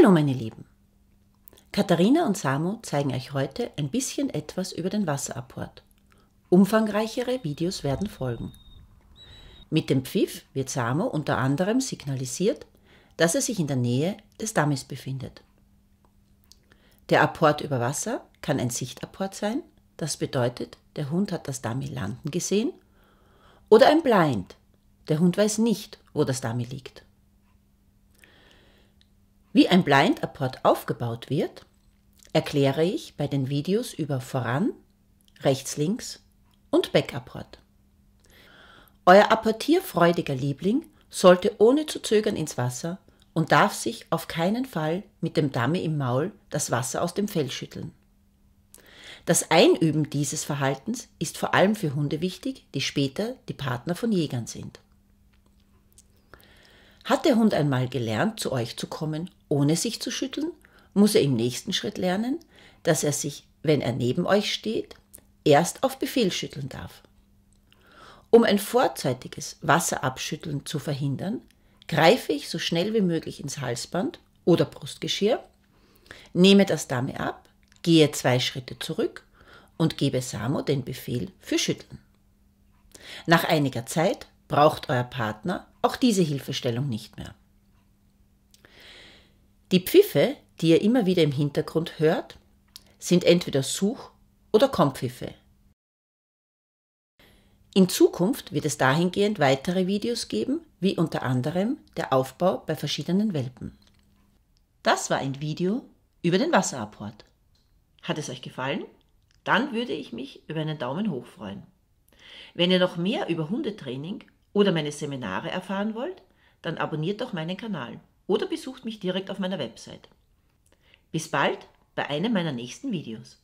Hallo meine Lieben. Katharina und Samo zeigen euch heute ein bisschen etwas über den Wasserapport. Umfangreichere Videos werden folgen. Mit dem Pfiff wird Samo unter anderem signalisiert, dass er sich in der Nähe des Dammes befindet. Der Apport über Wasser kann ein Sichtapport sein, das bedeutet, der Hund hat das Dummy landen gesehen, oder ein Blind, der Hund weiß nicht, wo das Dummy liegt. Wie ein Blind Apport aufgebaut wird, erkläre ich bei den Videos über Voran, Rechts-Links und Backapport. Euer apportierfreudiger Liebling sollte ohne zu zögern ins Wasser und darf sich auf keinen Fall mit dem Damme im Maul das Wasser aus dem Fell schütteln. Das Einüben dieses Verhaltens ist vor allem für Hunde wichtig, die später die Partner von Jägern sind. Hat der Hund einmal gelernt, zu euch zu kommen, ohne sich zu schütteln, muss er im nächsten Schritt lernen, dass er sich, wenn er neben euch steht, erst auf Befehl schütteln darf. Um ein vorzeitiges Wasserabschütteln zu verhindern, greife ich so schnell wie möglich ins Halsband oder Brustgeschirr, nehme das Dame ab, gehe zwei Schritte zurück und gebe Samo den Befehl für Schütteln. Nach einiger Zeit braucht euer Partner auch diese Hilfestellung nicht mehr. Die Pfiffe, die ihr immer wieder im Hintergrund hört, sind entweder Such- oder Kompfiffe. In Zukunft wird es dahingehend weitere Videos geben, wie unter anderem der Aufbau bei verschiedenen Welpen. Das war ein Video über den Wasserabhort. Hat es euch gefallen? Dann würde ich mich über einen Daumen hoch freuen. Wenn ihr noch mehr über Hundetraining oder meine Seminare erfahren wollt, dann abonniert doch meinen Kanal oder besucht mich direkt auf meiner Website. Bis bald bei einem meiner nächsten Videos.